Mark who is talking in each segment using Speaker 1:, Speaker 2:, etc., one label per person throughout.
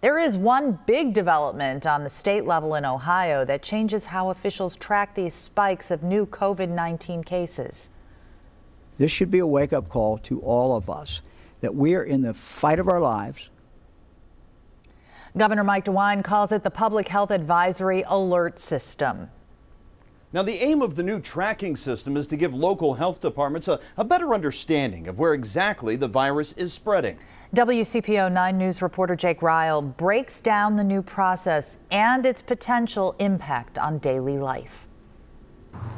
Speaker 1: There is one big development on the state level in Ohio that changes how officials track these spikes of new COVID 19 cases.
Speaker 2: This should be a wake up call to all of us that we are in the fight of our lives.
Speaker 1: Governor Mike DeWine calls it the Public Health Advisory Alert System.
Speaker 3: Now, the aim of the new tracking system is to give local health departments a, a, better understanding of where exactly the virus is spreading.
Speaker 1: WCPO 9 News reporter Jake Ryle breaks down the new process and its potential impact on daily life.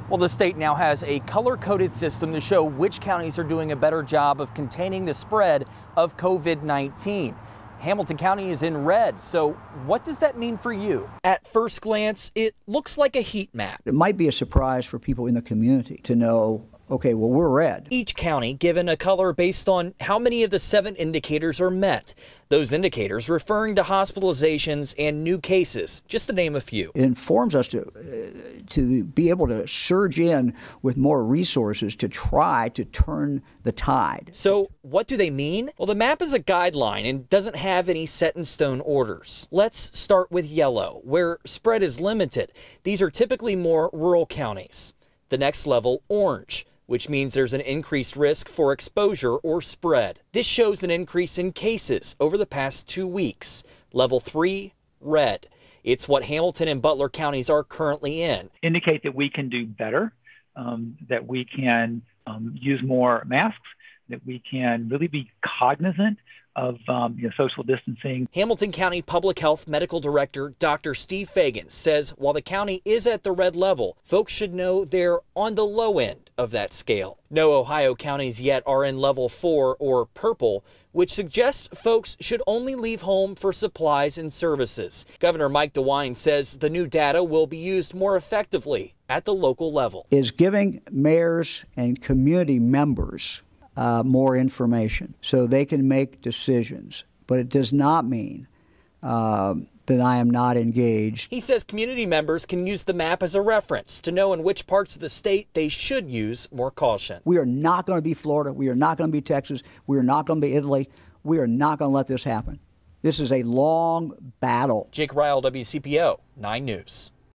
Speaker 3: Well, the state now has a color coded system to show which counties are doing a better job of containing the spread of COVID 19. Hamilton County is in red. So, what does that mean for you? At first glance, it looks like a heat map.
Speaker 2: It might be a surprise for people in the community to know Okay, well, we're red.
Speaker 3: Each county given a color based on how many of the seven indicators are met. Those indicators referring to hospitalizations and new cases, just to name a few.
Speaker 2: It informs us to, uh, to be able to surge in with more resources to try to turn the
Speaker 3: tide. So, what do they mean? Well, the map is a guideline and doesn't have any set in stone orders. Let's start with yellow, where spread is limited. These are typically more rural counties. The next level, orange which means there's an increased risk for exposure or spread. This shows an increase in cases over the past two weeks. Level 3, red. It's what Hamilton and Butler counties are currently in. Indicate
Speaker 2: that we can do better, um, that we can um, use more masks, that we can really be cognizant of um, you know, social distancing.
Speaker 3: Hamilton County Public Health Medical Director Dr. Steve Fagan says while the county is at the red level, folks should know they're on the low end of that scale. No Ohio counties yet are in level four or purple, which suggests folks should only leave home for supplies and services. Governor Mike DeWine says the new data will be used more effectively at the local level.
Speaker 2: Is giving mayors and community members uh, more information so they can make decisions. But it does not mean uh, that I am not engaged.
Speaker 3: He says community members can use the map as a reference to know in which parts of the state they should use more caution.
Speaker 2: We are not going to be Florida. We are not going to be Texas. We are not going to be Italy. We are not going to let this happen. This is a long battle.
Speaker 3: Jake Ryle, WCPO, 9 News.